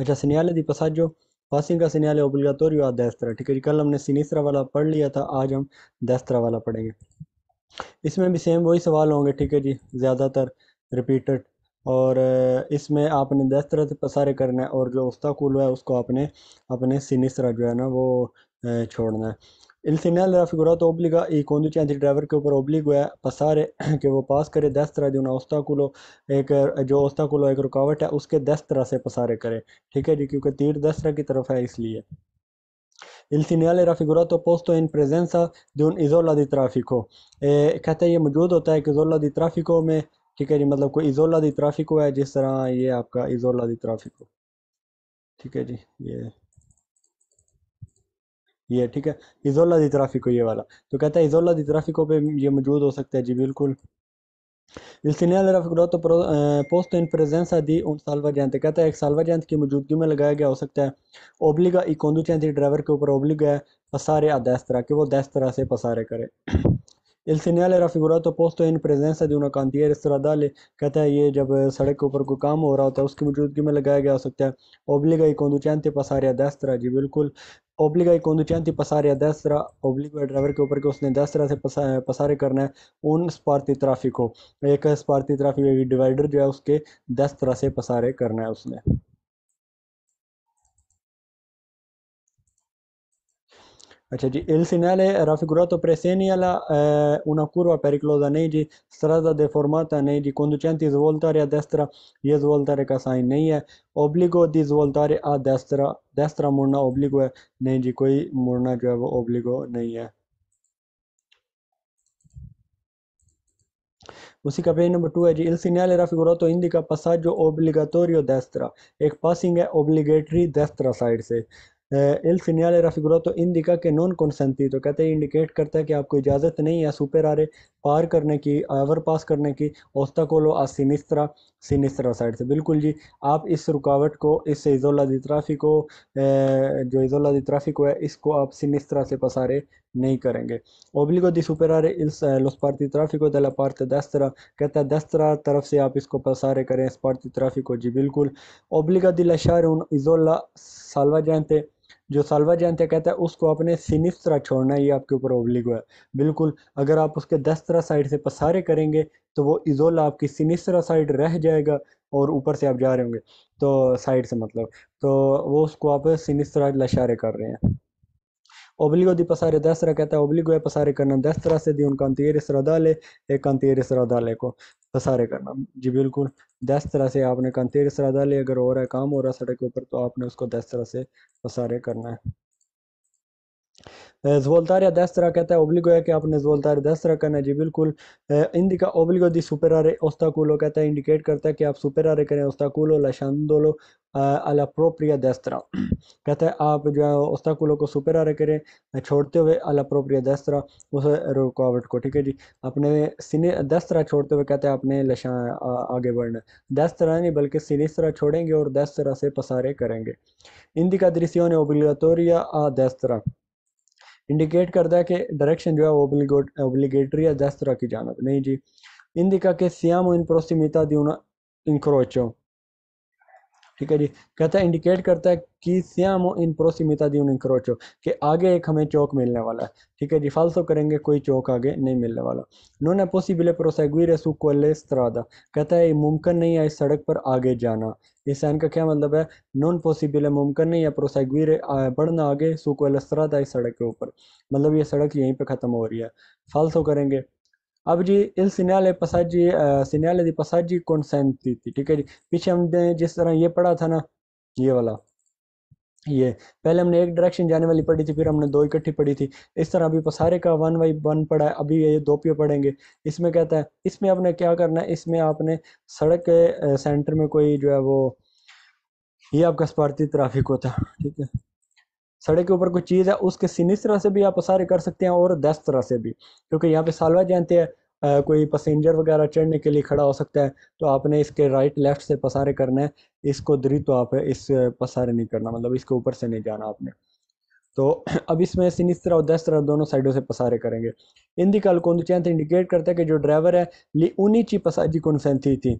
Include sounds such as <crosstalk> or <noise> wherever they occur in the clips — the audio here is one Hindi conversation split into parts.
अच्छा सिनेले दी पसाजो पासिंग का सिनेले ओब्लिगातोरियो आ दैस्तरा ठीक है जी कल हमने सिनिस्त्रा वाला पढ़ लिया था आज हम दैस्तरा वाला पढ़ेंगे इसमें भी सेम वही सवाल होंगे ठीक है जी ज़्यादातर रिपीटेड और eh, इसमें आपने दस से पसारे करना है और जो उस्ताकुल है उसको आपने अपने सिनिस्त्रा जो है ना वो eh, छोड़ना है Il तो raffigurato obbliga i conducenti driver के ऊपर ओब्लिग है पसारे कि वो पास करे दस तरह जो औस्ताकुलो एक जो औस्ताकुलो एक रुकावट है उसके दस तरह से पसारे करे ठीक है जी क्योंकि तीर दस तरह की तरफ है इसलिए Il segnale raffigurato posto in presenza di un'isola di traffico ए, कहते हैं ये मौजूद होता है कि इजोला दी ट्राफिको में ठीक है जी मतलब कोई इजोला दी ट्राफिको है जिस तरह ये आपका इजोला दी ट्राफिको ठीक है जी ये ये ठीक है इजोला दितराफिको ये वाला तो कहता है इजोला दितराफिको पे ये मौजूद हो सकता है जी बिल्कुल Il segnale raffigurato posto in presenza di un salvagente कहता है एक salvagente की मौजूदगी में लगाया गया हो सकता है ओबलीगा ई conducente ड्राइवर के ऊपर ओब्लिगा है पसारे अदैस्तरा कि वो दैस्तरा से पसारे करे Il segnale raffigurato posto है इन प्रेजेंस है जो कांतियर इस तरह डाले कहता है ये जब सड़क के ऊपर कोई काम हो रहा होता है उसकी मौजूदगी में लगाया गया हो सकता है ओब्लिगाई कोंदुचैंती पसारिया दस तरह जी बिल्कुल ओब्लिगाई कोंदुचैंती पसारिया दस तरह ओब्लिगाई ड्राइवर के ऊपर के उसने दस तरह से पसा, पसारे करना है उन स्पारती ट्राफिक को एक स्पारती ट्राफिक डिवाइडर जो है उसके दस तरह से पसारे करना है उसने अच्छा जी il segnale raffigurato presegnala eh, una curva pericolosa नहीं जी strada deformata नहीं जी conducenti svoltare a destra ये svoltare का साइन नहीं है ओब्लिगो दी svoltare a destra destra मुड़ना ओब्लिगो है नहीं जी कोई मुड़ना जो है वो ओब्लिगो नहीं है उसी का पेज नंबर टू है जी इल सिन्याल एरा फिगुरातो इंदी का पसाजो ओब्लिगातोरियो देस्त्रा एक पासिंग है ओब्लिगेटरी देस्त्रा साइड से एल eh, सिनियाल era figurato indica के नॉन तो कहते हैं इंडिकेट करता है कि आपको इजाज़त नहीं है आरे पार करने की ओवर पास करने की औस्ता लो आ सिनिस्त्रा सिनिस्त्रा साइड से बिल्कुल जी आप इस रुकावट को इस इजोला दी को जो इजोला दी को है इसको आप सिनिस्त्रा से पसारे नहीं करेंगे ओब्लिगो दी आरे इस लोस पार्टी को दला पार्ट दस्तरा कहता है दस्तरा तरफ से आप इसको पसारे करें इस पार्टी को जी बिल्कुल ओब्लिगा दिला शार उन इजोला सालवा जानते जो सालवा जयंत्या कहता है उसको आपने सिनिस तरह छोड़ना ये आपके ऊपर ओब्लिगो है बिल्कुल अगर आप उसके दस तरह साइड से पसारे करेंगे तो वो इजोला आपकी सिनिस तरह साइड रह जाएगा और ऊपर से आप जा रहे होंगे तो साइड से मतलब तो वो उसको आप सिनिस तरह लशारे कर रहे हैं दी पसारे दस तरह कहता है पसारे करना दस तरह से दी उनका अंतिर इसरा डाले एक अंतिर इसरा डाले को पसारे करना जी बिल्कुल दस तरह से आपने अंतिर इसरा ले अगर हो रहा है काम हो रहा है सड़क के ऊपर तो आपने उसको दस तरह से पसारे करना है जोलतारिया दस तरह कहता है ओब्लिगो है कि आपने दस तरह करना है जी बिल्कुल इंडिका ओब्लिगो दी सुपर सुपेरारे ओस्ताकुलो कहता है इंडिकेट करता है कि आप सुपर सुपेरारे करें ओस्ताकुलो लाशांदोलो अला प्रोप्रिया तरह <clears throat> कहता है आप जो है ओस्ताकुलो को सुपर सुपेरारे करें छोड़ते हुए अला प्रोप्रिया तरह उस रुकावट को ठीक है जी अपने सीने दस तरह छोड़ते हुए कहते हैं आपने लशा आगे बढ़ना दस तरह नहीं बल्कि तरह छोड़ेंगे और दस तरह से पसारे करेंगे इंदिका दृश्यों ने दस तरह इंडिकेट करता है कि डायरेक्शन जो है वो ओबलीगेटरी है दस तरह की जानब नहीं जी इन दिखा के सियाम इन प्रोसीमिता दी उन्होंने इनक्रोचों ठीक है जी कहता है इंडिकेट करता है कि श्यामो इन प्रोसीमिता दी उन्हें क्रोचो कि आगे एक हमें चौक मिलने वाला है ठीक है जी फालसो करेंगे कोई चौक आगे नहीं मिलने वाला उन्होंने पोसिबिले प्रोसेगुर सुकोले स्त्रादा कहता है मुमकिन नहीं है इस सड़क पर आगे जाना इस एन का क्या मतलब है नॉन पॉसिबल है मुमकिन नहीं है प्रोसेगुर बढ़ना आगे सुकोले स्त्रादा इस सड़क के ऊपर मतलब ये सड़क यहीं पर ख़त्म हो रही है फालसो करेंगे अब जी इल सिन्याले पसाजी सिन्याले दी पसाजी कॉन्सेंटी थी ठीक है जी पीछे हमने जिस तरह ये पढ़ा था ना ये वाला ये पहले हमने एक डायरेक्शन जाने वाली पढ़ी थी फिर हमने दो इकट्ठी पढ़ी थी इस तरह अभी पसारे का वन बाई वन पढ़ा है अभी ये दो पे पढ़ेंगे इसमें कहता है इसमें आपने क्या करना है इसमें आपने सड़क के सेंटर में कोई जो है वो ये आपका स्पार्थी ट्राफिक होता है ठीक है सड़क के ऊपर कोई चीज़ है उसके सीनिस तरह से भी आप पसारे कर सकते हैं और दस तरह से भी क्योंकि यहाँ पे सालवा जानते हैं Uh, कोई पैसेंजर वगैरह चढ़ने के लिए खड़ा हो सकता है तो आपने इसके राइट लेफ्ट से पसारे करना है इसको दरी तो आप इस पसारे नहीं करना मतलब इसके ऊपर से नहीं जाना आपने तो <clears throat> अब इसमें सिनिस तरह और दस तरह दोनों साइडों से पसारे करेंगे इंदी कल कौन चैन थे इंडिकेट करता है कि जो ड्राइवर है ली उन्हीं ची पसाजी कौनसेंती थी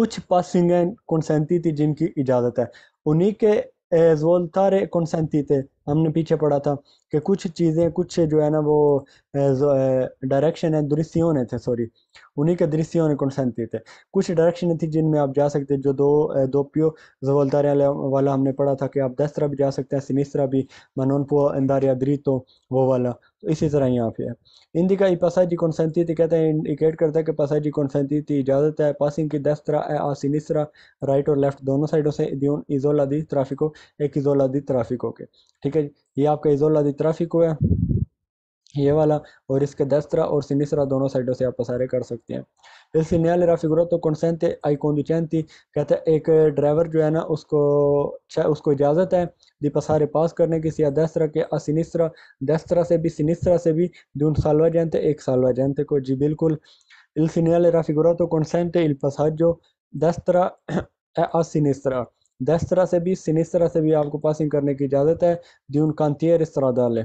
कुछ पासिंग कौनसेंती थी जिनकी इजाज़त है उन्हीं के कौन कौनसेंती थे हमने पीछे पढ़ा था कि कुछ चीज़ें कुछ जो है ना वो डायरेक्शन है दृश्यों ने थे सॉरी उन्हीं के दृश्यों ने कौनसेंती थे कुछ डायरेक्शन थी जिनमें आप जा सकते जो दो दो पियो तारे वाला हमने पढ़ा था कि आप दस तरह भी जा सकते हैं सिनिस भी मनोनपो अंदारिया द्री तो वो वाला तो इसी तरह यहाँ पे है इंदिका ई कौन कॉन्सेंती कहते हैं इंडिकेट करता है कि पासाजी थी इजाज़त है पासिंग की दस तरह है आसिन इस तरह राइट और लेफ्ट दोनों साइडों से दियोन इजोला दी हो एक इजोला दी हो के ठीक है ये आपका इजोला दी हो है ये वाला और इसके दस्तरा और सिनिसरा दोनों साइडों से आप पसारे कर सकते हैं il तो segnale आई कौन दुचैन थी कहते हैं एक ड्राइवर जो है ना उसको उसको इजाज़त है दी पसारे पास करने की सिया दस्तरा के असिनिसरा दस्तरा से भी सिनिसरा से भी दून सालवा जयंते एक सालवा जयंते को जी बिल्कुल il segnale raffigurato तो il passaggio destra a sinistra दस्तरा से भी सिनिसरा से भी आपको पासिंग करने की इजाज़त है दून कांतियर इस तरह डाले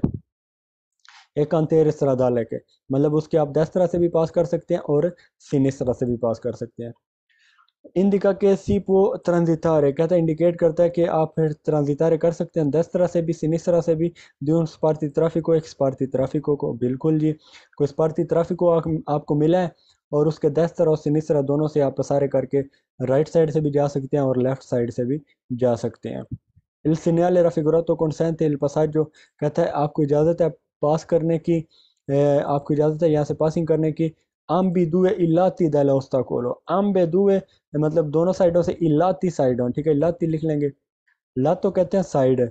एक अंतर तरह दा लेके मतलब उसके आप दस तरह से भी पास कर सकते हैं और सिन इस तरह से भी पास कर सकते हैं इंदिका के सीप वो ट्रांजितारे कहता है तो इंडिकेट करता है कि आप फिर ट्रांजितारे कर सकते हैं दस तरह से भी सिनिस तरह से भी दून स्पारती ट्राफिको एक स्पारती ट्राफिको को बिल्कुल जी कोई स्पारती ट्राफिको आपको मिला है और उसके दस तरह और सिनिस तरह दोनों से आप सारे करके राइट साइड से भी जा सकते हैं और लेफ्ट साइड से भी जा सकते हैं इल सिनियाले रफिगुरा तो कौन सैन थे इल पसाज जो कहता है आपको इजाज़त है आप पास करने की आपको इजाज़त है यहाँ से पासिंग करने की आम भी दुए इलाती दलोस्ता लो आम बे दुए मतलब दोनों साइडों से इलाती हो ठीक है लाती लिख लेंगे ला तो कहते हैं साइड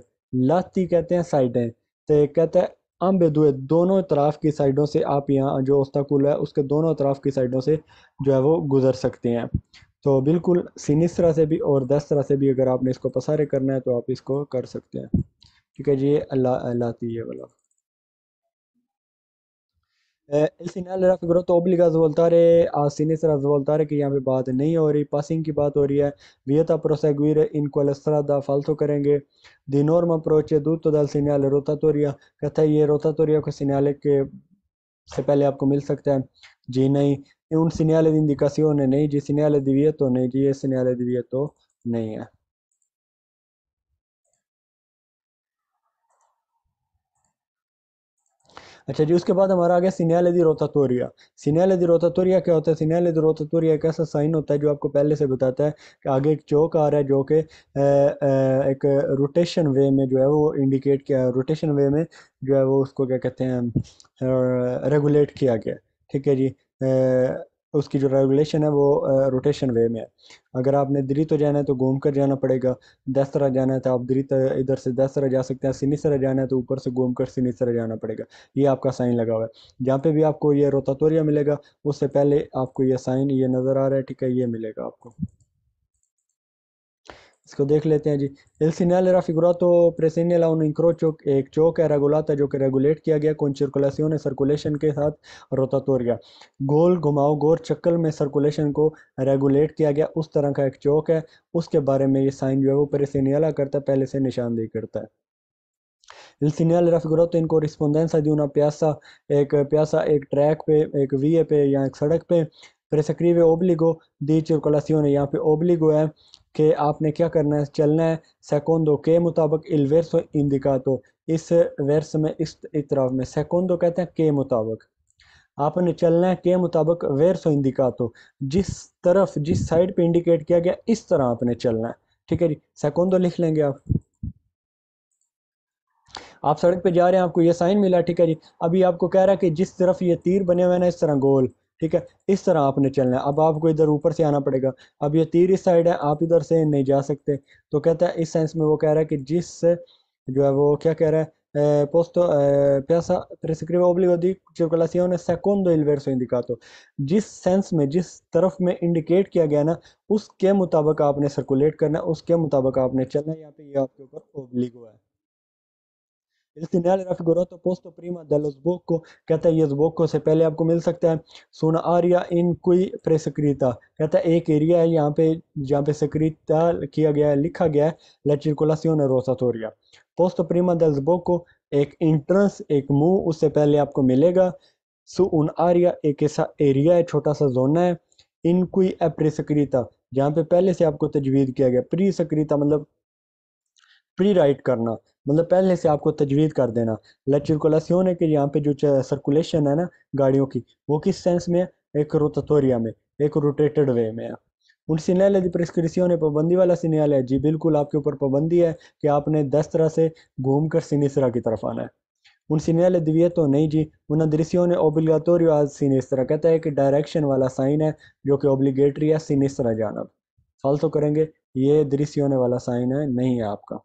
लाती कहते हैं साइडें तो कहते हैं आम बे दुए दोनों तरफ की साइडों से आप यहाँ जो उस्ताकुल है उसके दोनों तरफ की साइडों से जो है वो गुजर सकते हैं तो बिल्कुल सीनिस तरह से भी और दस तरह से भी अगर आपने इसको पसारे करना है तो आप इसको कर सकते हैं ठीक है जी अल्लाह अल्लाह ये वाला एल सी नल रफ ग्रोथ तो ओबलिका बोलता रहे आसिनी सर बोलता रहे कि यहाँ पे बात नहीं हो रही पासिंग की बात हो रही है वियता प्रोसेग्वीर इन कोलेस्ट्रा फालतू करेंगे दिनोर में अप्रोच है दूध तो दल सीनाल रोता तोरिया कथा ये रोता तोरिया को सीनाल के से पहले आपको मिल सकता है जी नहीं उन सीनाल दिन दिकासी होने नहीं जी सीनाल दिवियत तो नहीं जी ये सीनाल दिवियत तो नहीं है अच्छा जी उसके बाद हमारा आ गया सिनेलेदी रोतातोरिया सिनेलेदी रोतातोरिया क्या होता है रोता रोतातोरिया एक ऐसा साइन होता है जो आपको पहले से बताता है कि आगे एक चौक आ रहा है जो कि एक रोटेशन वे में जो है वो इंडिकेट किया रोटेशन वे में जो है वो उसको क्या कहते हैं रेगुलेट किया गया ठीक है जी उसकी जो रेगुलेशन है वो रोटेशन वे में है अगर आपने दिल्ली तो जाना है तो घूम कर जाना पड़ेगा दस तरह जाना है तो आप दिल्ली इधर से दस तरह जा सकते हैं सिनी तरह जाना है तो ऊपर से घूम कर सीनी तरह जाना पड़ेगा ये आपका साइन लगा हुआ है जहाँ पे भी आपको ये रोतातोरिया मिलेगा उससे पहले आपको ये साइन ये नज़र आ रहा है ठीक है ये मिलेगा आपको इसको देख लेते हैं जी एल il segnale raffigurato presegnala un incrocio एक चौक है रेगुलाता जो कि रेगुलेट किया गया कौन सर्कुलेशन सर्कुलेशन के साथ रोतातोरिया गोल घुमाओ गोर चक्कल में सर्कुलेशन को रेगुलेट किया गया उस तरह का एक चौक है उसके बारे में ये साइन जो है वो प्रेसेनियाला करता है पहले से निशानदेही करता है Il segnale तो इनको रिस्पोंडेंस di una प्यासा एक प्यासा एक ट्रैक पे एक वीए पे या एक सड़क पे प्रेसक्रीवे ओब्लिगो दी सर्कुलेशन यहाँ पे ओब्लिगो है कि आपने क्या करना है चलना है सेकोंदो के मुताबिक इल इंदिका तो इस वर्स में इस इतराफ में सेकोंदो कहते हैं के मुताबिक आपने चलना है के मुताबिक सो इंदिका तो जिस तरफ जिस साइड पे इंडिकेट किया गया इस तरह आपने चलना है ठीक है जी सेकोंदो लिख लेंगे आप आप सड़क पे जा रहे हैं आपको ये साइन मिला ठीक है जी अभी आपको कह रहा है कि जिस तरफ ये तीर बने हुए हैं ना इस तरह गोल ठीक है इस तरह आपने चलना है अब आपको इधर ऊपर से आना पड़ेगा अब ये तीर इस साइड है आप इधर से नहीं जा सकते तो कहता है इस सेंस में वो कह रहा है कि जिस जो है वो क्या कह रहा है पोस्तो प्यासा eh, piazza prescribe obbligo di circolazione secondo जिस सेंस में जिस तरफ में इंडिकेट किया गया ना उसके मुताबिक आपने सर्कुलेट करना है उसके मुताबिक आपने चलना है यहाँ पे ये आपके ऊपर ओब्लिगो है इस Il segnale raffigurato posto prima dello sbocco, कहता है ये sbocco से पहले आपको मिल सकता है सोना आरिया इन कोई प्रेसक्रीता कहता है एक एरिया है यहाँ पे जहाँ पे सक्रीता किया गया है लिखा गया है ला चिरकुलासियोन रोसातोरिया पोस्तो प्रीमा दल sbocco एक इंट्रेंस एक मुंह उससे पहले आपको मिलेगा सो उन आरिया एक ऐसा एरिया है छोटा सा जोना है इन कोई अप्रेसक्रीता जहाँ पे पहले से आपको तजवीज़ किया गया प्री सक्रीता मतलब प्री राइट करना मतलब पहले से आपको तजवीज़ कर देना ला सर्कुलासियों है कि यहाँ पे जो सर्कुलेशन है ना गाड़ियों की वो किस सेंस में है एक रोतोरिया में एक रोटेटेड वे में है उन सिनेले दी प्रिस्क्रिप्सियों पाबंदी वाला सिनेल है जी बिल्कुल आपके ऊपर पाबंदी है कि आपने दस तरह से घूम कर सिनेसरा की तरफ आना है उन सिनेल दिव्य तो नहीं जी उन दृश्यों ने ओबिलगातोरियो आज सिनेसरा कहता है कि डायरेक्शन वाला साइन है जो कि ओब्लिगेटरी है सिनेसरा जानब फालतू करेंगे ये दृश्य होने वाला साइन है नहीं है आपका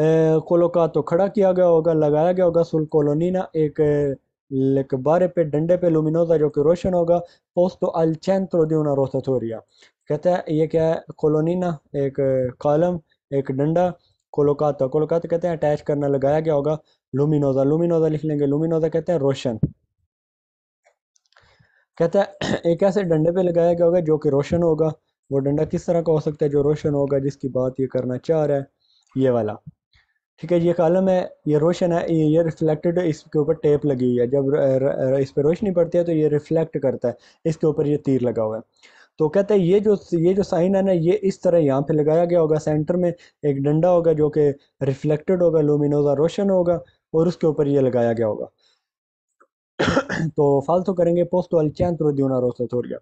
कोलों का तो खड़ा किया गया होगा लगाया गया होगा सुल कोलोनीना एक बारे पे डंडे पे लुमिनोजा जो कि रोशन होगा पोस्तो अलचैन चैंत्रो दी उना रोथोरिया कहता है ये क्या है कोलोनीना एक कॉलम एक डंडा कोलोकाता कोलोकाता कहते हैं अटैच करना लगाया गया होगा लुमिनोजा लुमिनोजा लिख लेंगे लुमिनोजा कहते हैं रोशन कहता है <clears throat> एक ऐसे डंडे पे लगाया गया होगा जो कि रोशन होगा वो डंडा किस तरह का हो सकता है जो रोशन होगा जिसकी बात ये करना चाह रहा है ये वाला ठीक है ये कॉलम है ये रोशन है ये ये रिफ्लेक्टेड इसके ऊपर टेप लगी हुई है जब र, र, र, इस पर रोशनी पड़ती है तो ये रिफ्लेक्ट करता है इसके ऊपर ये तीर लगा हुआ है तो कहते हैं ये जो ये जो साइन है ना ये इस तरह यहाँ पे लगाया गया होगा सेंटर में एक डंडा होगा जो कि रिफ्लेक्टेड होगा लुमिनोजा रोशन होगा और उसके ऊपर ये लगाया गया होगा <coughs> तो फालतू करेंगे पोस्ट वाल चैन प्रो रोस्ट रोसा गया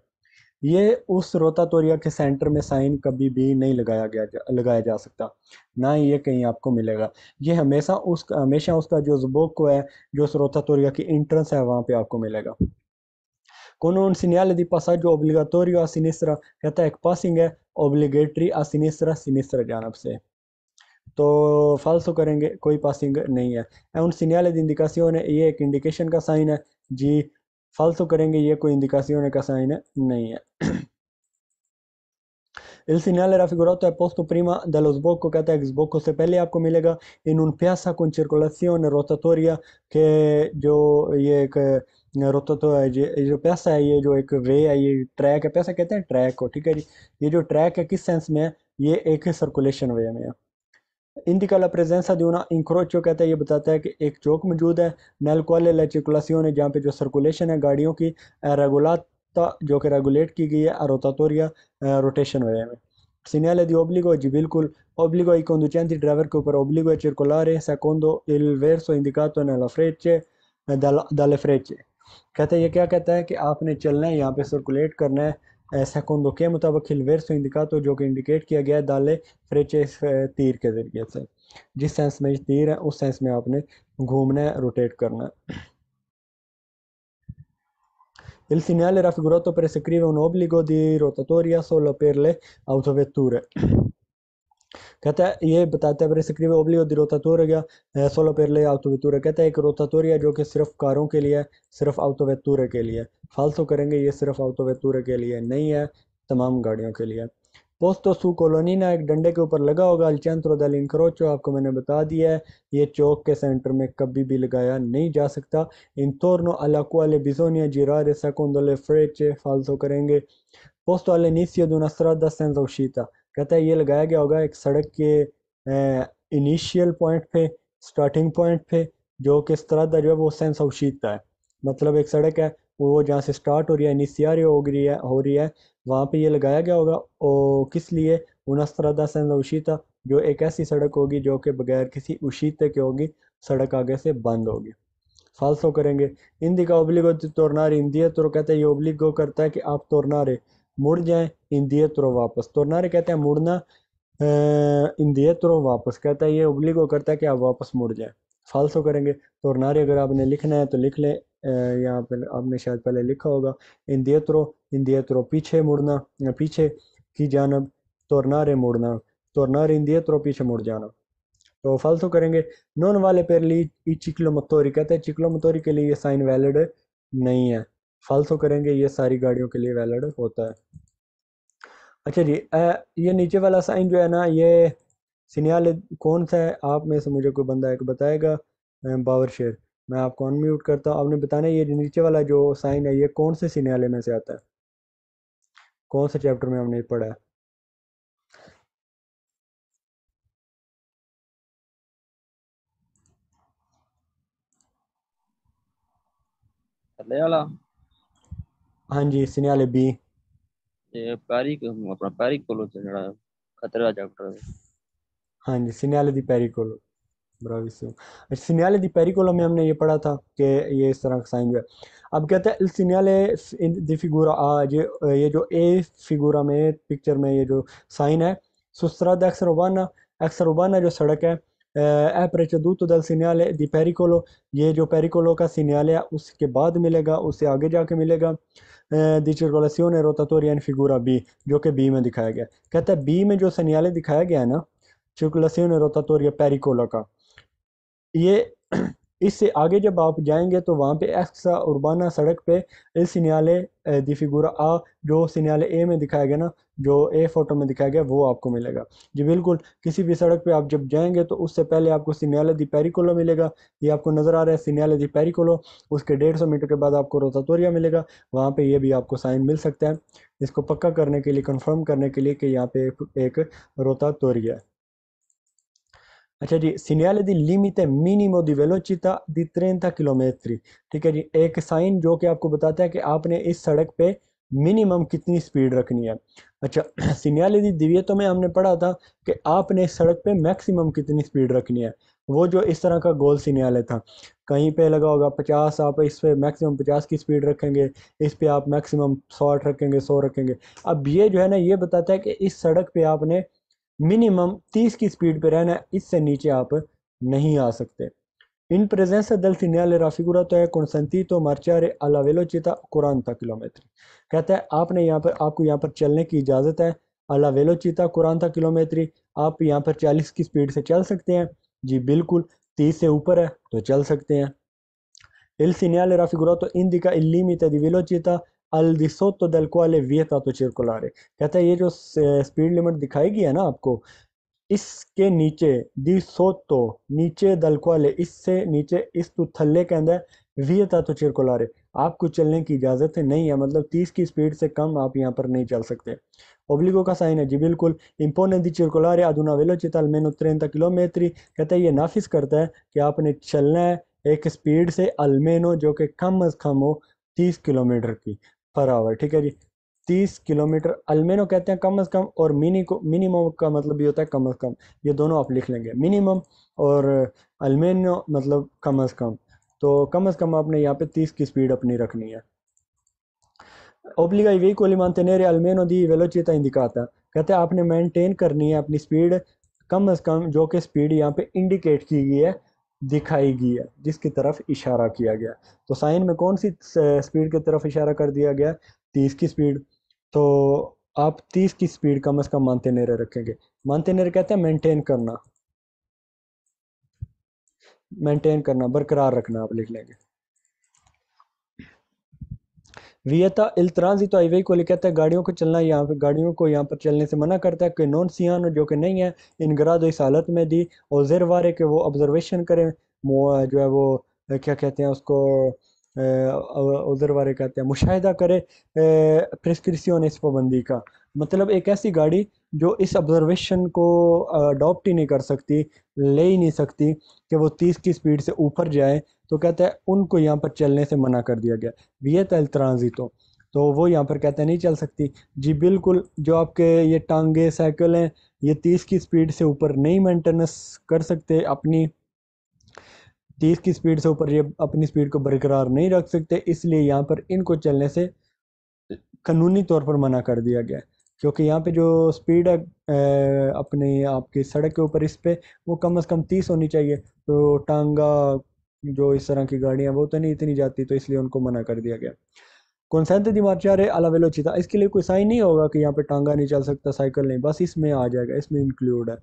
ये उस रोतातोरिया के सेंटर में साइन कभी भी नहीं लगाया गया जा, लगाया जा सकता ना ही ये कहीं आपको मिलेगा ये हमेशा उस हमेशा उसका जो जबोको है जो उस रोतातोरिया की इंट्रेंस है वहाँ पे आपको मिलेगा con un señal de जो obligatorio a sinistra कहता है एक पासिंग है ऑब्लिगेटरी आ सिनिस्tra सिनिस्tra जानब से तो फालसो करेंगे कोई पासिंग नहीं है उन सिनियाल इंडिकेशन है ये एक इंडिकेशन का साइन है जी फालतू करेंगे ये कोई इंदिकासी होने का साइन नहीं है El Il era figurado de posto prima de los dello sbocco CATEX, sbocco se con mi lega en un piazza con circulación rotatoria que yo y que rotatoria y yo piazza y yo y que एक y track. Piazza que tiene track, ¿o? हैं Y yo track, है sense me? Y ट्रैक है किस सेंस में है इंदिका ला प्रेजेंसा दी उना इंक्रोचो कहता है ये बताता है कि एक चौक मौजूद है नलकोले ला चिकुलासियों ने जहाँ पे जो सर्कुलेशन है गाड़ियों की रेगुलाता जो कि रेगुलेट की गई है अरोतातोरिया रोटेशन वगैरह में सिनेले दी ओब्लिगो जी बिल्कुल ओब्लिगो आई conducenti ड्राइवर के ऊपर ओब्लिगो circolare secondo il verso indicato nella frecce dalle frecce कहते हैं ये क्या कहता है कि आपने चलना है यहाँ पे सर्कुलेट करना है सेकंड के मुताबिक हिलवेर इंदिका तो जो कि इंडिकेट किया गया है दाले फ्रेचे इस तीर के ज़रिए से जिस सेंस में तीर है उस सेंस में आपने घूमना है रोटेट करना है Il segnale raffigurato per eseguire un obbligo di rotatoria solo per le autovetture. कहता है ये बताता है सक्रवी ओबली और दिरोतातोरिया सोलो पेरले आउतोवेतूरा कहता है एक रोतातोरिया जो कि सिर्फ कारों के लिए सिर्फ आउतोवेतूरा के लिए फालतू करेंगे ये सिर्फ आउतोवेतूरा के लिए नहीं है तमाम गाड़ियों के लिए पोस्तो सू कॉलोनी ना एक डंडे के ऊपर लगा होगा अलचंत्रो दल इंक्रोचो आपको मैंने बता दिया है ये चौक के सेंटर में कभी भी लगाया नहीं जा सकता इन इंतोरनो अलाकुआले बिजोनिया जिरारे सेकोंदोले फ्रेचे फालतू करेंगे पोस्तो अले नीसियो दुनसरा दस सेंसोशीता कहता है ये लगाया गया होगा एक सड़क के इनिशियल पॉइंट पे स्टार्टिंग पॉइंट पे जो कि इस तरह का जो है वो सेंस अवशीत का है मतलब एक सड़क है वो जहाँ से स्टार्ट हो रही है इनिशियर हो रही है हो रही है वहाँ पे ये लगाया गया होगा और किस लिए का सेंस उशीता जो एक ऐसी सड़क होगी जो कि बगैर किसी उशीत के होगी सड़क आगे से बंद होगी फालसो तो करेंगे इन का ओब्लिगो तोड़ना रही इंदिया तो कहते हैं ये ओब्लिगो करता है कि आप तोड़ना रहे मुड़ जाए इंदियत वापस तो नारे कहते हैं मुड़ना इंदियत तरो वापस कहता है ये उबली को करता है कि आप वापस मुड़ जाए फालसो करेंगे तो नारे अगर आपने लिखना है तो लिख लें यहाँ पर आपने शायद पहले लिखा होगा इंदियतरो इंदियतरो पीछे मुड़ना पीछे की जानब तो नारे मुड़ना तो नारे इंदियतरो पीछे मुड़ जाना तो फालसो करेंगे नॉन वाले पेरली चिकलो मतोरी कहते हैं चिकलो मतोरी के लिए ये साइन वैलिड नहीं है फालसो तो करेंगे ये सारी गाड़ियों के लिए वैलिड होता है अच्छा जी ये नीचे वाला साइन जो है ना ये सिनियाल कौन सा है आप में से मुझे कोई बंदा एक बताएगा बावर शेर मैं आपको अनम्यूट करता हूँ आपने बताना ये नीचे वाला जो साइन है ये कौन से सिनेले में से आता है कौन से चैप्टर में हमने पढ़ा है वाला हाँ जी इसने वाले बी ये पैरी को अपना पैरी कोलो से तो जरा खतरे दा चैप्टर हाँ जी वाले दी पैरी कोलो ब्राविसो सिनेले दी पैरी कोलो में हमने ये पढ़ा था कि ये इस तरह का साइन जो है अब कहते हैं सिनेले दी फिगुरा आज ये जो ए फिगुरा में पिक्चर में ये जो साइन है सुस्तरा एक्सर उबाना एक्सर उबाना जो सड़क है Eh, है प्रचदू तदल सिन्याल दि पेरिकोलो ये जो पेरिकोलो का सिन्याल है उसके बाद मिलेगा उससे आगे जाके मिलेगा दिचरगोलसियो ने रोतातोरियन फिगूरा बी जो कि बी में दिखाया गया कहता है बी में जो सन्याले दिखाया गया है ना चिकलसियो ने रोतातोरिया पेरिकोलो का ये इससे आगे जब आप जाएंगे तो वहाँ पे एक्सा उर्बाना सड़क पे इस सिनियाले दी आ जो सिनियाले ए में दिखाया गया ना जो ए फोटो में दिखाया गया वो आपको मिलेगा जी बिल्कुल किसी भी सड़क पे आप जब जाएंगे तो उससे पहले आपको सिनियाले दी पेरिकोलो मिलेगा ये आपको नज़र आ रहा है सिनियाले दी पेरिकोलो उसके डेढ़ सौ मीटर के बाद आपको रोतातोरिया मिलेगा वहाँ पर ये भी आपको साइन मिल सकता है इसको पक्का करने के लिए कन्फर्म करने के लिए कि यहाँ पर एक रोतातोरिया है अच्छा ਅੱਛਾ ਜੀ ਸਿਨੇਲੇ ਦੀ ਲਿਮਿਟ ਹੈ ਮਿਨੀਮੋ दी वेलोसिटा ਦੀ 30 किलोमीटर ठीक है जी एक साइन जो कि आपको बताता है कि आपने इस सड़क पे मिनिमम कितनी स्पीड रखनी है अच्छा <clears throat> सिनियाले दी दिव्य तो में हमने पढ़ा था कि आपने सड़क पे मैक्सिमम कितनी स्पीड रखनी है वो जो इस तरह का गोल सिनियाले था कहीं पे लगा होगा पचास आप इस पे मैक्सिमम पचास की स्पीड रखेंगे इस पे आप मैक्सिमम साठ रखेंगे सौ रखेंगे अब ये जो है ना ये बताता है कि इस सड़क पे आपने मिनिमम 30 की स्पीड पर रहना इससे नीचे आप नहीं आ सकते इन प्रेजेंस दल थिन्याले राफिगुरा तो है कुणसंती तो मरचारे अलावेलो चिता कुरानता किलोमीटर कहता है आपने यहाँ पर आपको यहाँ पर चलने की इजाज़त है अलावेलो चिता कुरानता किलोमीटर आप यहाँ पर चालीस की स्पीड से चल सकते हैं जी बिल्कुल तीस से ऊपर है तो चल सकते हैं इल सिन्याले राफिगुरा तो इंदिका इलीमित दिवेलो चिता अल di sotto del quale vietato circolare कहता है ये जो स्पीड लिमिट दिखाएगी है ना आपको इसके नीचे दी सोतो नीचे दल क्वाले इससे नीचे इस तो थल्ले के अंदर वियता तो चिरकुलारे आपको चलने की इजाज़त नहीं है मतलब तीस की स्पीड से कम आप यहाँ पर नहीं चल सकते ओब्लिगो का साइन है जी बिल्कुल इम्पोने दी चिरकुलारे अदुना वेलोचित अलमेनो त्रेंता किलोमेत्री कहता है ये नाफिस करता है कि आपने चलना है एक स्पीड से अलमेनो जो कि कम अज़ कम हो तीस किलोमीटर की पर आवर ठीक है जी तीस किलोमीटर अलमेनो कहते हैं कम अज़ कम और मिनी को मिनिमम का मतलब ये होता है कम अज़ कम ये दोनों आप लिख लेंगे मिनिमम और अलमेनो मतलब कम अज़ कम तो कम अज़ कम आपने यहाँ पे तीस की स्पीड अपनी रखनी है ओब्लिगा वही कोली मानते अलमेनो दी वेलोचिता इंदिकाता कहते हैं आपने मेंटेन करनी है अपनी स्पीड कम अज़ कम जो कि स्पीड यहाँ पे इंडिकेट की गई है दिखाई गया जिसकी तरफ इशारा किया गया तो साइन में कौन सी स्पीड की तरफ इशारा कर दिया गया तीस की स्पीड तो आप तीस की स्पीड कम अज़ कम मानते नेरे रखेंगे मानते कहते हैं मेंटेन करना मेंटेन करना बरकरार रखना आप लिख लेंगे वियता तो ट्रांजितो आईवे को लिखता है गाड़ियों को चलना यहाँ पर गाड़ियों को यहाँ पर चलने से मना करता है कि नॉन सियान जो कि नहीं है इनगराद इस हालत में दी और जेरवार है कि वो ऑब्जर्वेशन करें जो है वो क्या कहते हैं उसको उधर वारे कहते हैं मुशाहिदा करे प्रिस्क्रिप्शन इस पाबंदी का मतलब एक ऐसी गाड़ी जो इस ऑब्जर्वेशन को अडॉप्ट ही नहीं कर सकती ले ही नहीं सकती कि वो तीस की स्पीड से ऊपर जाए तो कहते हैं उनको यहाँ पर चलने से मना कर दिया गया वी अल ट्रांजितो तो वो यहाँ पर कहते हैं नहीं चल सकती जी बिल्कुल जो आपके ये टांगे साइकिल हैं ये तीस की स्पीड से ऊपर नहीं मेंटेनेंस कर सकते अपनी तीस की स्पीड से ऊपर ये अपनी स्पीड को बरकरार नहीं रख सकते इसलिए यहाँ पर इनको चलने से कानूनी तौर पर मना कर दिया गया क्योंकि यहाँ पे जो स्पीड है अपने आपकी सड़क के ऊपर इस पर वो कम अज़ कम तीस होनी चाहिए तो टांगा जो इस तरह की गाड़ियाँ वो तो नहीं इतनी जाती तो इसलिए उनको मना कर दिया गया कौनसेंत दी मार्चारे अला इसके लिए कोई साइन नहीं होगा कि यहाँ पे टांगा नहीं चल सकता साइकिल नहीं बस इसमें आ जाएगा इसमें इंक्लूड है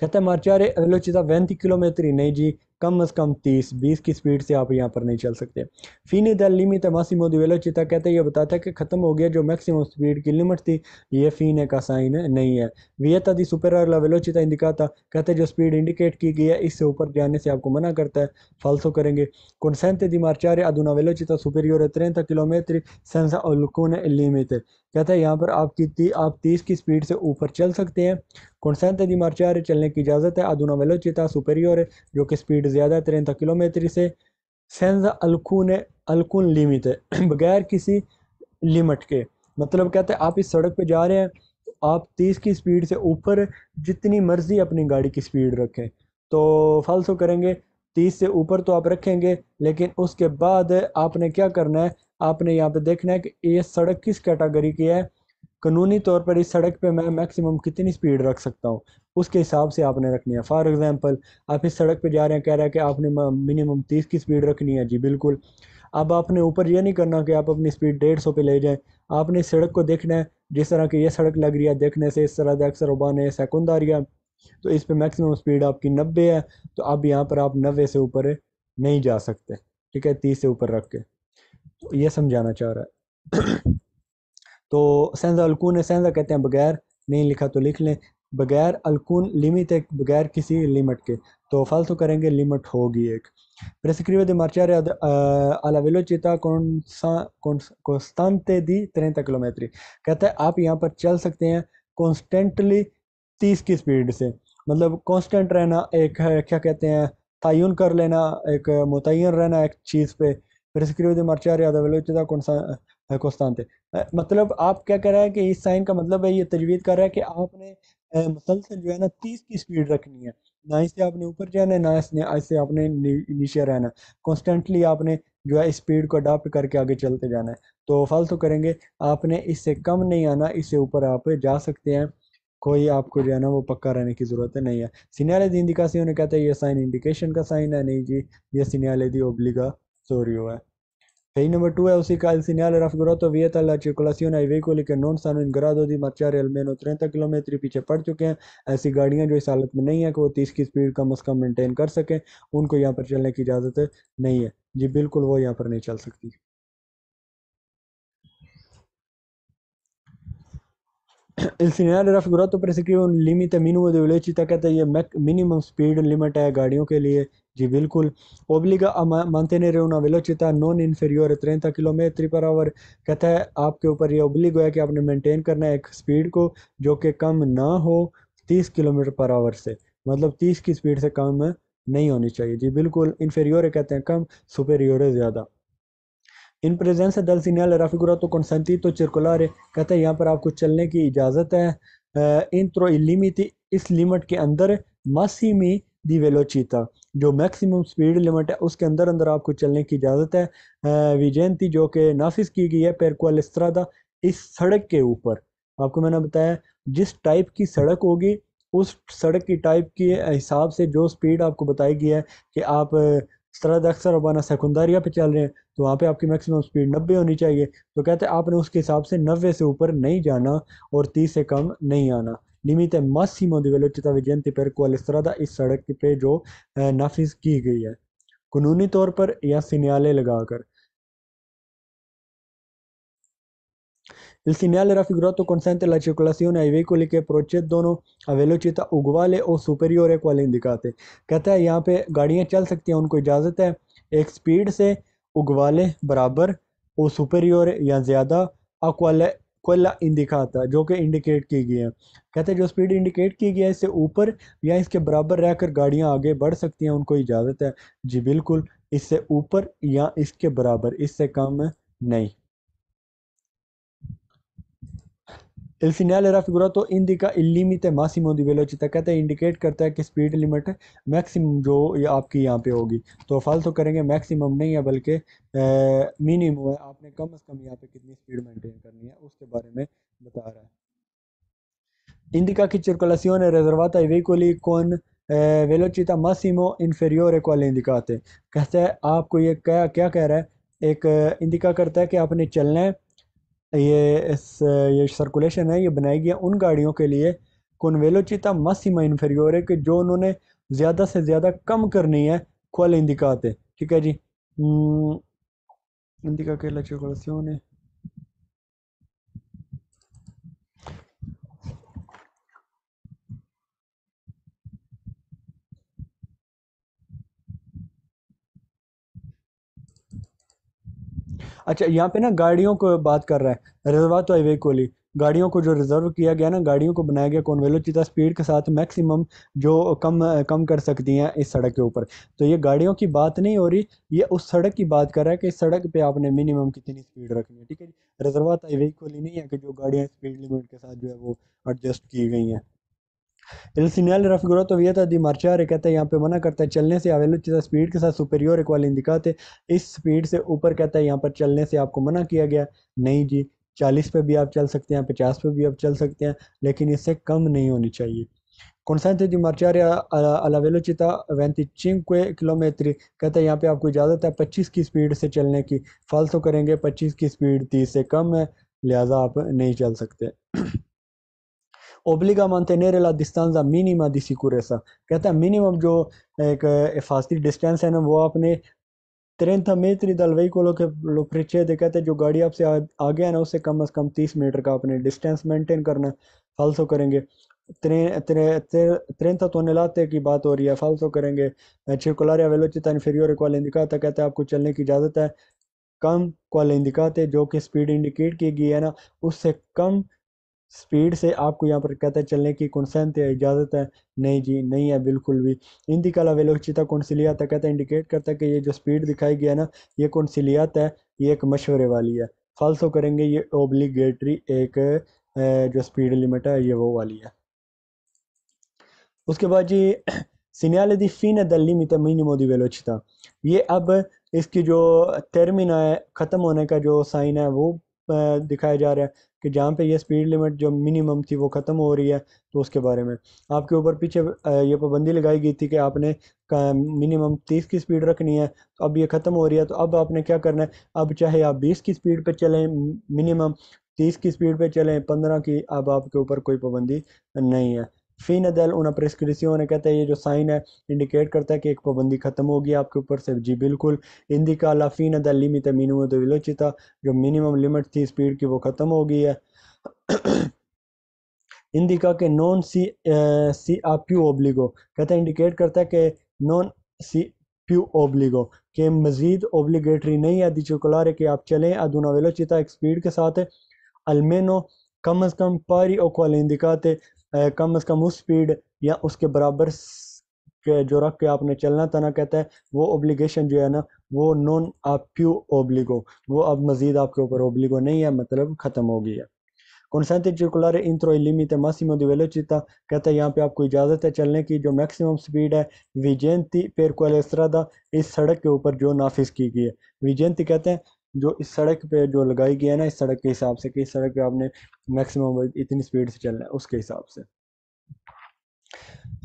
कहते हैं मार्चारे अवेलोचिता वैंती किलोमीटर ही नहीं जी कम से कम 30 20 की स्पीड से आप यहाँ पर नहीं चल सकते फ़ीनी दल लिमित मासीमो दिवेलो चिता कहते हैं ये बताता है कि ख़त्म हो गया जो मैक्सिमम स्पीड की लिमिट थी ये फ़ीने का साइन नहीं है वियता दी सुपर और वेलोचिता था कहते जो स्पीड इंडिकेट की गई है इससे ऊपर जाने से आपको मना करता है फालसो करेंगे कौनसेंते दी मार्चारे अदुना वेलोचिता सुपेरियोर त्रेंता किलोमीटर सेंसा और लिमिट कहता है यहाँ पर आप कितनी आप तीस की स्पीड से ऊपर चल सकते हैं कॉन्सेंट दी मार्चार चलने की इजाज़त है अदुना वेलोचिता सुपेरियोर जो कि स्पीड ज़्यादा है तिरंता किलोमीटर से सेंस अलखून अलखून लिमिट है <clears throat> बगैर किसी लिमिट के मतलब कहते हैं आप इस सड़क पर जा रहे हैं आप तीस की स्पीड से ऊपर जितनी मर्ज़ी अपनी गाड़ी की स्पीड रखें तो फालसो करेंगे तीस से ऊपर तो आप रखेंगे लेकिन उसके बाद आपने क्या करना है आपने यहाँ पे देखना है कि ये सड़क किस कैटेगरी की है कानूनी तौर पर इस सड़क पे मैं मैक्सिमम कितनी स्पीड रख सकता हूँ उसके हिसाब से आपने रखनी है फॉर एग्ज़ाम्पल आप इस सड़क पे जा रहे हैं कह रहे हैं कि आपने मिनिमम तीस की स्पीड रखनी है जी बिल्कुल अब आपने ऊपर ये नहीं करना कि आप अपनी स्पीड डेढ़ सौ ले जाएँ आपने इस सड़क को देखना है जिस तरह की ये सड़क लग रही है देखने से इस तरह अक्सर उबान है सेकुंदारिया तो इस पर मैक्सिमम स्पीड आपकी नब्बे है तो अब यहाँ पर आप नब्बे से ऊपर नहीं जा सकते ठीक है तीस से ऊपर रख के ये समझाना चाह रहा है तो सेंजा अलकून है सेंजा कहते हैं बगैर नहीं लिखा तो लिख लें बगैर अलकून लिमिट एक बगैर किसी लिमिट के तो तो करेंगे लिमिट होगी एक prescrive de marciare ad, uh, alla velocità 30 kilometre कहता है आप यहाँ पर चल सकते हैं कॉन्स्टेंटली 30 की स्पीड से मतलब कांस्टेंट रहना एक क्या कहते हैं तयन कर लेना एक मुतन रहना एक चीज़ पे प्रिस्क्रिव मर्चार यादव विलोचिता कोस्तानते मतलब आप क्या कह रहे हैं कि इस साइन का मतलब है ये तजवीज़ कर रहा है कि आपने मुसलसल जो है ना तीस की स्पीड रखनी है ना इससे आपने ऊपर जाना है ना इससे आपने नीचे रहना कॉन्स्टेंटली आपने जो है स्पीड को अडाप्ट करके आगे चलते जाना है तो फल तो करेंगे आपने इससे कम नहीं आना इससे ऊपर आप जा सकते हैं कोई आपको जो है ना वो पक्का रहने की ज़रूरत नहीं है सीनियालिदी इंडिकासी उन्हें कहते हैं ये साइन इंडिकेशन का साइन है नहीं जी ये सीनियालिदी ओब्लिगा चोरी हुआ है page number two è ossia il segnale raffigurato vieta la circolazione ai veicoli che non sono in grado di marciare almeno 30 km पीछे पड़ चुके हैं ऐसी गाड़ियां जो इस हालत में नहीं है कि वो तीस की स्पीड कम अज़ कम मेनटेन कर सकें उनको यहाँ पर चलने की इजाज़त नहीं है जी बिल्कुल वो यहाँ पर नहीं चल सकती Il segnale raffigurato prescrive un límite mínimo de velocidad कहता है ये मिनिमम स्पीड लिमिट है गाड़ियों के लिए जी बिल्कुल मानते नहीं ओब्लिगा a mantenere una velocità non inferiore 30 km per hour कहता है आपके ऊपर ये ओब्लिगो है कि आपने मेंटेन करना है एक स्पीड को जो कि कम ना हो तीस किलोमीटर पर आवर से मतलब तीस की स्पीड से कम नहीं होनी चाहिए जी बिल्कुल इन्फेरियोर कहते हैं कम सुपेरियोर ज़्यादा इन प्रेजेंस दल सीनियल राफिकुरातो कंसंती तो चिरकुला रे तो कहते हैं यहाँ पर आपको चलने की इजाज़त है इन त्रो लिमिट इस लिमिट के अंदर मासीमी दी वेलोचीता जो मैक्सिमम स्पीड लिमिट है उसके अंदर अंदर आपको चलने की इजाज़त है विजयंती जो कि नाफिस की गई है पेरकुअल इस्त्रादा इस सड़क के ऊपर आपको मैंने बताया जिस टाइप की सड़क होगी उस सड़क की टाइप के हिसाब से जो स्पीड आपको बताई गई है कि आप इस तरह से अक्सर अबाना सेकुंदारिया पे चल रहे हैं तो वहाँ पे आपकी मैक्सिमम स्पीड नब्बे होनी चाहिए तो कहते हैं आपने उसके हिसाब से नब्बे से ऊपर नहीं जाना और तीस से कम नहीं आना निमित मासीमो दी वेलोचिता विजयंती पर कोलेस्ट्रादा इस सड़क पे जो नाफिज की गई है कानूनी तौर पर या सिन्याले लगाकर Il segnale raffigurato consente la circolazione ai veicoli che procedono a velocità उगवाले और सुपेरियर है वाले दिखाते कहता है यहाँ पे गाड़ियाँ चल सकती हैं उनको इजाज़त है एक स्पीड से उगवाले बराबर और सुपेरियर या ज़्यादा अक्वाले कोल्ला इंदिखाता जो कि इंडिकेट की गई है कहते हैं जो स्पीड इंडिकेट की गई है इससे ऊपर या इसके बराबर रहकर गाड़ियाँ आगे बढ़ सकती हैं उनको इजाज़त है जी बिल्कुल इससे ऊपर या इसके बराबर इससे कम नहीं Il finale era figurato indica il limite massimo di velocità कहते हैं इंडिकेट करता है कि स्पीड लिमिट मैक्सिमम जो ये आपकी यहाँ पे होगी तो फालतू तो करेंगे मैक्सिमम नहीं है बल्कि मिनिमम है आपने कम से कम यहाँ पे कितनी स्पीड मेंटेन करनी है उसके बारे में बता रहा है इंडिका की circolazione reservata ai veicoli con वेलोचिता मासिमो इन्फेरियोर वाले इंदिकाते कहता है आपको ये क्या क्या कह रहा है एक इंदिका करता है कि आपने चलना है ये इस ये सर्कुलेशन है ये बनाई गई उन गाड़ियों के लिए कन्वेलोचिता मसीमा इन्फेरियोर है कि जो उन्होंने ज़्यादा से ज़्यादा कम करनी है इंदिका इंदिकाते ठीक है जी इंदिका हम्म, के लक्ष्य अच्छा यहाँ पे ना गाड़ियों को बात कर रहा है रिजर्वा तो हाईवे कोली गाड़ियों को जो रिज़र्व किया गया ना गाड़ियों को बनाया गया कौनवेलो चिता स्पीड के साथ मैक्सिमम जो कम कम कर सकती हैं इस सड़क के ऊपर तो ये गाड़ियों की बात नहीं हो रही ये उस सड़क की बात कर रहा है कि इस सड़क पे आपने मिनिमम कितनी स्पीड रखनी है ठीक है रिजर्वा तो हाईवे को नहीं है कि जो गाड़ियाँ स्पीड लिमिट के साथ जो है वो एडजस्ट की गई हैं El era figuró todavía de marchar, कहता है यहाँ पे मना करता है चलने से अवेलुचिता स्पीड के साथ सुपेरियर एक वाले दिखाते इस स्पीड से ऊपर कहता है यहाँ पर चलने से आपको मना किया गया नहीं जी चालीस पे भी आप चल सकते हैं पचास पे भी आप चल सकते हैं लेकिन इससे कम नहीं होनी चाहिए Consente di marciare alla velocità 25 km कहता है यहाँ पे आपको इजाज़त है 25 की स्पीड से चलने की फालतू करेंगे 25 की स्पीड तीस से कम है लिहाजा आप नहीं चल सकते ओब्लिगा मानतेनेर ला दिस्तानजा मिनिमा दी सिकुरेसा कहता है मिनिमम जो एक हिफाजती डिस्टेंस है ना वो आपने तुरंत मेतरी दलवई को लोग लो पीछे दे कहते जो गाड़ी आपसे आगे है ना उससे कम अज़ कम तीस मीटर का आपने डिस्टेंस मेंटेन करना फालसो करेंगे त्रेंता तो निलाते की बात हो रही है फालसो करेंगे छिरकुलारिया वेलोचिता इन्फीरियर क्वाल इंदिकाता कहते हैं आपको चलने की इजाज़त है कम क्वाल इंदिकाते जो कि स्पीड इंडिकेट की गई है ना उससे कम स्पीड से आपको यहाँ पर कहता है चलने की कंसेंट है इजाज़त है नहीं जी नहीं है बिल्कुल भी इंदिकला वेलोचिता कौनसिलियात है कहता है इंडिकेट करता है कि ये जो स्पीड दिखाई है ना ये कौनसिलियात है ये एक मशवरे वाली है फालसो तो करेंगे ये ओब्लीगेटरी एक जो स्पीड लिमिट है ये वो वाली है उसके बाद जी सिनियाले दी फीन द लिमिट मिनिमो दी वेलोचिता ये अब इसकी जो तेरमिना है ख़त्म होने का जो साइन है वो दिखाया जा रहा है कि जहाँ पे ये स्पीड लिमिट जो मिनिमम थी वो ख़त्म हो रही है तो उसके बारे में आपके ऊपर पीछे ये पाबंदी लगाई गई थी कि आपने मिनिमम तीस की स्पीड रखनी है तो अब ये ख़त्म हो रही है तो अब आपने क्या करना है अब चाहे आप बीस की स्पीड पर चलें मिनिमम तीस की स्पीड पर चलें पंद्रह की अब आपके ऊपर कोई पाबंदी नहीं है फिन अदल उन प्रिस्क्रिप्सियों ने कहता है ये जो साइन है इंडिकेट करता है कि एक पाबंदी ख़त्म होगी आपके ऊपर से जी बिल्कुल इंदी का ला फिन अदल लिमिट है मिनिमम दविलोचिता तो जो मिनिमम लिमिट थी स्पीड की वो ख़त्म हो गई है इंदिका के नॉन सी ए, सी आप्यू ओब्लिगो कहते हैं इंडिकेट करता है कि नॉन सी प्यू ओब्लिगो के मज़ीद ओब्लीगेटरी नहीं है दिचुकलारे कि आप चलें अदूना वेलोचिता एक स्पीड के साथ अलमेनो कम अज़ कम पारी ओक्वाल इंदिकाते कम अज़ कम उस स्पीड या उसके बराबर के जो रख के आपने चलना ना कहता है वो ओब्लिगेशन जो है ना वो नॉन आप ओब्लिगो वो अब मज़ीद आपके ऊपर ओब्लिगो नहीं है मतलब ख़त्म हो गई है कॉन्सेंट्रिक सर्कुलर इंथ्रो लिमिट मासिमो दी वेलोचिता कहता है यहाँ पे आपको इजाज़त है चलने की जो मैक्सिमम स्पीड है विजयंती पेरकोलेसरा इस सड़क के ऊपर जो नाफिज की गई है विजयंती कहते हैं जो इस सड़क पे जो लगाई गई है ना इस सड़क के हिसाब से कि इस सड़क पे आपने मैक्सिमम इतनी स्पीड से चलना है उसके हिसाब से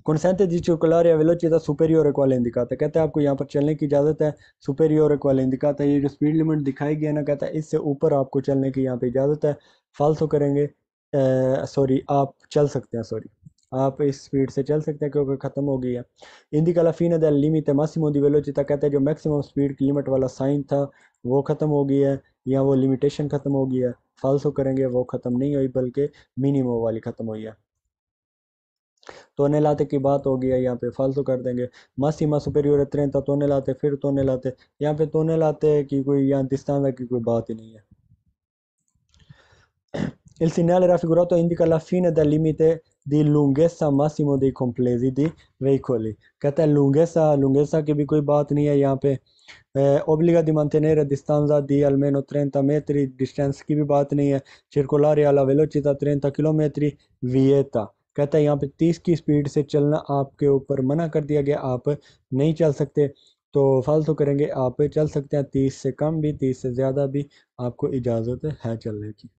कॉन्सेंटे तो जी चुकलार या वेलोचिता तो सुपेरियर एक वाले दिखाता है कहते हैं आपको यहाँ पर चलने की इजाज़त है सुपेरियर एक वाले दिखाता है ये जो स्पीड लिमिट दिखाई गई है ना कहता है इससे ऊपर आपको चलने की यहाँ पे इजाज़त है फालतू तो करेंगे सॉरी आप चल सकते हैं सॉरी आप इस स्पीड से चल सकते हैं क्योंकि ख़त्म हो गई है इंदी कला फ़ीन द लिमित मासिमो दी वेलोचिता कहते हैं जो मैक्सिमम स्पीड की लिमिट वाला साइन था वो ख़त्म हो गई है या वो लिमिटेशन ख़त्म हो गई है फालसो करेंगे वो ख़त्म नहीं हुई बल्कि मिनिमो वाली ख़त्म हुई है तो तोने लाते की बात हो गई है यहाँ पे फालतू कर देंगे मासीमा सुपेरियर त्रेन था तोने लाते फिर तोने लाते यहाँ पे तोने लाते की कोई यहाँ दिस्तान की कोई बात ही नहीं है Il segnale raffigurato indica la fine del limite di lunghezza massimo dei complessi di veicoli कहता है lunghezza lunghezza che vi कोई batni e है Eh, obbliga di mantenere distanza di almeno 30 metri distanza che vi batni e circolare alla velocità 30 km vieta कहता है यहाँ पे 30 की स्पीड से चलना आपके ऊपर मना कर दिया गया आप नहीं चल सकते तो फालतू करेंगे आप चल सकते हैं तीस से कम भी तीस से ज़्यादा भी आपको इजाज़त है चलने की